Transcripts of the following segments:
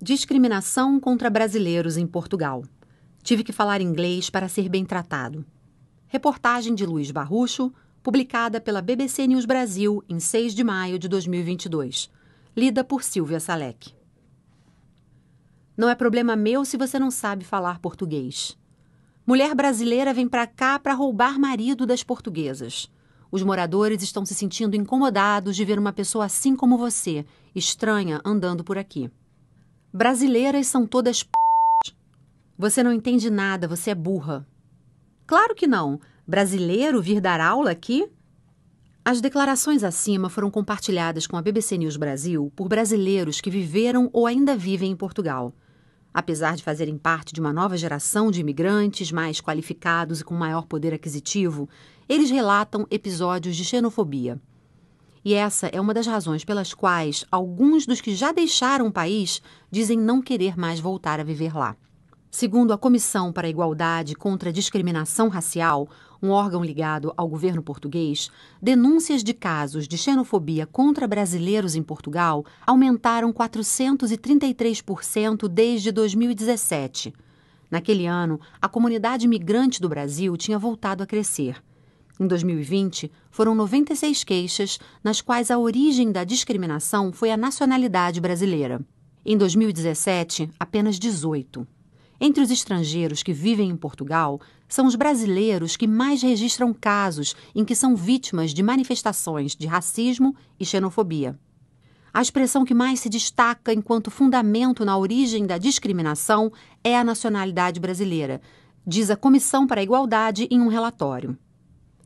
Discriminação contra brasileiros em Portugal. Tive que falar inglês para ser bem tratado. Reportagem de Luiz Barrucho, publicada pela BBC News Brasil em 6 de maio de 2022. Lida por Silvia Salek. Não é problema meu se você não sabe falar português. Mulher brasileira vem para cá para roubar marido das portuguesas. Os moradores estão se sentindo incomodados de ver uma pessoa assim como você, estranha, andando por aqui. Brasileiras são todas p. Você não entende nada, você é burra. Claro que não. Brasileiro vir dar aula aqui? As declarações acima foram compartilhadas com a BBC News Brasil por brasileiros que viveram ou ainda vivem em Portugal. Apesar de fazerem parte de uma nova geração de imigrantes mais qualificados e com maior poder aquisitivo, eles relatam episódios de xenofobia. E essa é uma das razões pelas quais alguns dos que já deixaram o país dizem não querer mais voltar a viver lá. Segundo a Comissão para a Igualdade contra a Discriminação Racial, um órgão ligado ao governo português, denúncias de casos de xenofobia contra brasileiros em Portugal aumentaram 433% desde 2017. Naquele ano, a comunidade migrante do Brasil tinha voltado a crescer. Em 2020, foram 96 queixas nas quais a origem da discriminação foi a nacionalidade brasileira. Em 2017, apenas 18. Entre os estrangeiros que vivem em Portugal, são os brasileiros que mais registram casos em que são vítimas de manifestações de racismo e xenofobia. A expressão que mais se destaca enquanto fundamento na origem da discriminação é a nacionalidade brasileira, diz a Comissão para a Igualdade em um relatório.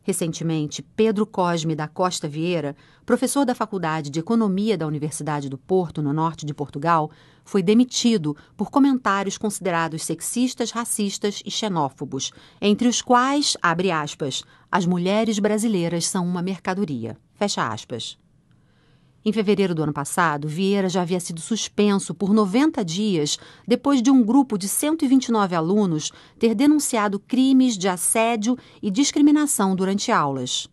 Recentemente, Pedro Cosme da Costa Vieira, professor da Faculdade de Economia da Universidade do Porto, no norte de Portugal, foi demitido por comentários considerados sexistas, racistas e xenófobos, entre os quais, abre aspas, as mulheres brasileiras são uma mercadoria. Fecha aspas. Em fevereiro do ano passado, Vieira já havia sido suspenso por 90 dias depois de um grupo de 129 alunos ter denunciado crimes de assédio e discriminação durante aulas.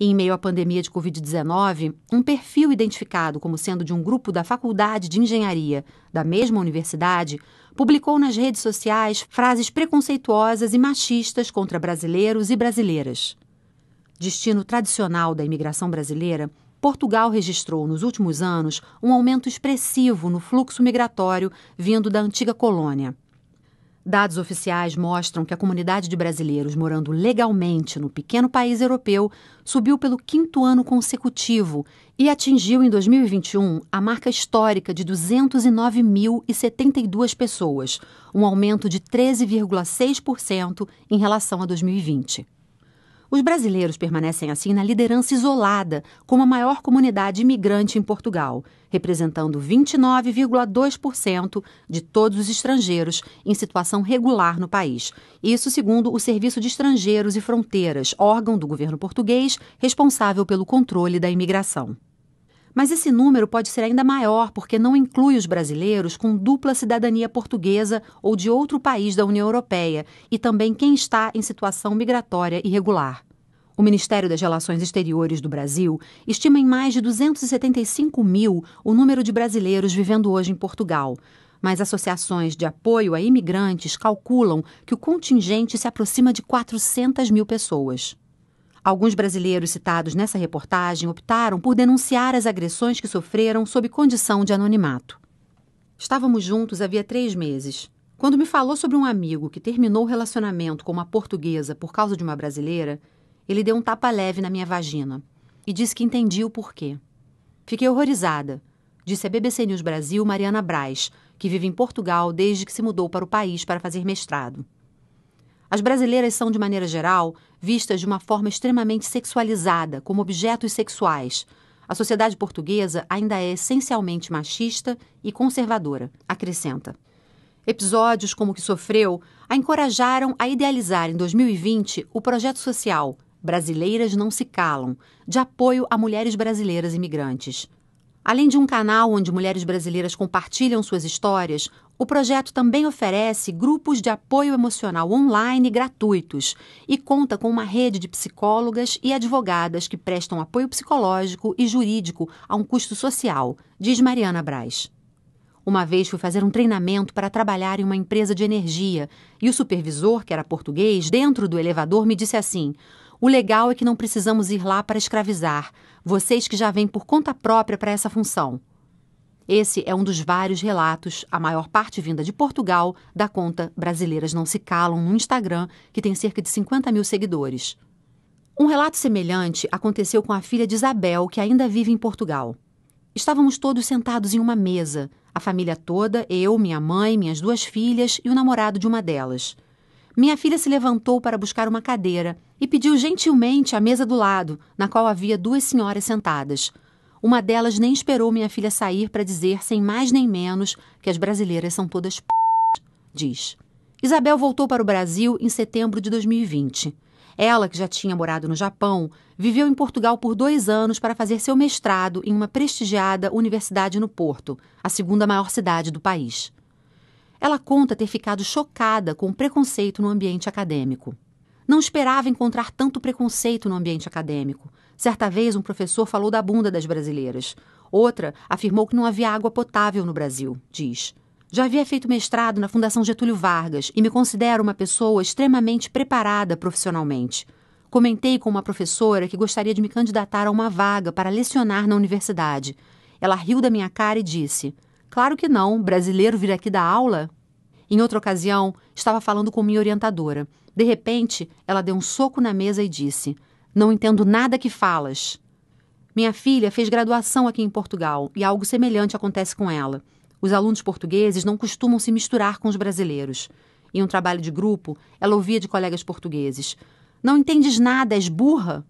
E, em meio à pandemia de Covid-19, um perfil identificado como sendo de um grupo da Faculdade de Engenharia da mesma universidade publicou nas redes sociais frases preconceituosas e machistas contra brasileiros e brasileiras. Destino tradicional da imigração brasileira, Portugal registrou nos últimos anos um aumento expressivo no fluxo migratório vindo da antiga colônia. Dados oficiais mostram que a comunidade de brasileiros morando legalmente no pequeno país europeu subiu pelo quinto ano consecutivo e atingiu em 2021 a marca histórica de 209.072 pessoas, um aumento de 13,6% em relação a 2020. Os brasileiros permanecem assim na liderança isolada, como a maior comunidade imigrante em Portugal, representando 29,2% de todos os estrangeiros em situação regular no país. Isso segundo o Serviço de Estrangeiros e Fronteiras, órgão do governo português responsável pelo controle da imigração. Mas esse número pode ser ainda maior porque não inclui os brasileiros com dupla cidadania portuguesa ou de outro país da União Europeia e também quem está em situação migratória irregular. O Ministério das Relações Exteriores do Brasil estima em mais de 275 mil o número de brasileiros vivendo hoje em Portugal. Mas associações de apoio a imigrantes calculam que o contingente se aproxima de 400 mil pessoas. Alguns brasileiros citados nessa reportagem optaram por denunciar as agressões que sofreram sob condição de anonimato. Estávamos juntos havia três meses. Quando me falou sobre um amigo que terminou o relacionamento com uma portuguesa por causa de uma brasileira, ele deu um tapa leve na minha vagina e disse que entendia o porquê. Fiquei horrorizada, disse a BBC News Brasil Mariana Braz, que vive em Portugal desde que se mudou para o país para fazer mestrado. As brasileiras são, de maneira geral, vistas de uma forma extremamente sexualizada, como objetos sexuais. A sociedade portuguesa ainda é essencialmente machista e conservadora, acrescenta. Episódios como o que sofreu a encorajaram a idealizar em 2020 o projeto social Brasileiras Não Se Calam, de apoio a mulheres brasileiras imigrantes. Além de um canal onde mulheres brasileiras compartilham suas histórias, o projeto também oferece grupos de apoio emocional online gratuitos e conta com uma rede de psicólogas e advogadas que prestam apoio psicológico e jurídico a um custo social, diz Mariana Braz. Uma vez fui fazer um treinamento para trabalhar em uma empresa de energia e o supervisor, que era português, dentro do elevador me disse assim: o legal é que não precisamos ir lá para escravizar, vocês que já vêm por conta própria para essa função. Esse é um dos vários relatos, a maior parte vinda de Portugal, da conta Brasileiras Não Se Calam no Instagram, que tem cerca de 50 mil seguidores. Um relato semelhante aconteceu com a filha de Isabel, que ainda vive em Portugal. Estávamos todos sentados em uma mesa, a família toda, eu, minha mãe, minhas duas filhas e o namorado de uma delas. Minha filha se levantou para buscar uma cadeira e pediu gentilmente a mesa do lado, na qual havia duas senhoras sentadas. Uma delas nem esperou minha filha sair para dizer, sem mais nem menos, que as brasileiras são todas p. diz. Isabel voltou para o Brasil em setembro de 2020. Ela, que já tinha morado no Japão, viveu em Portugal por dois anos para fazer seu mestrado em uma prestigiada universidade no Porto, a segunda maior cidade do país. Ela conta ter ficado chocada com o preconceito no ambiente acadêmico. Não esperava encontrar tanto preconceito no ambiente acadêmico. Certa vez, um professor falou da bunda das brasileiras. Outra afirmou que não havia água potável no Brasil, diz. Já havia feito mestrado na Fundação Getúlio Vargas e me considero uma pessoa extremamente preparada profissionalmente. Comentei com uma professora que gostaria de me candidatar a uma vaga para lecionar na universidade. Ela riu da minha cara e disse: Claro que não, brasileiro vir aqui da aula. Em outra ocasião, estava falando com minha orientadora. De repente, ela deu um soco na mesa e disse: Não entendo nada que falas. Minha filha fez graduação aqui em Portugal e algo semelhante acontece com ela. Os alunos portugueses não costumam se misturar com os brasileiros. Em um trabalho de grupo, ela ouvia de colegas portugueses: Não entendes nada, és burra?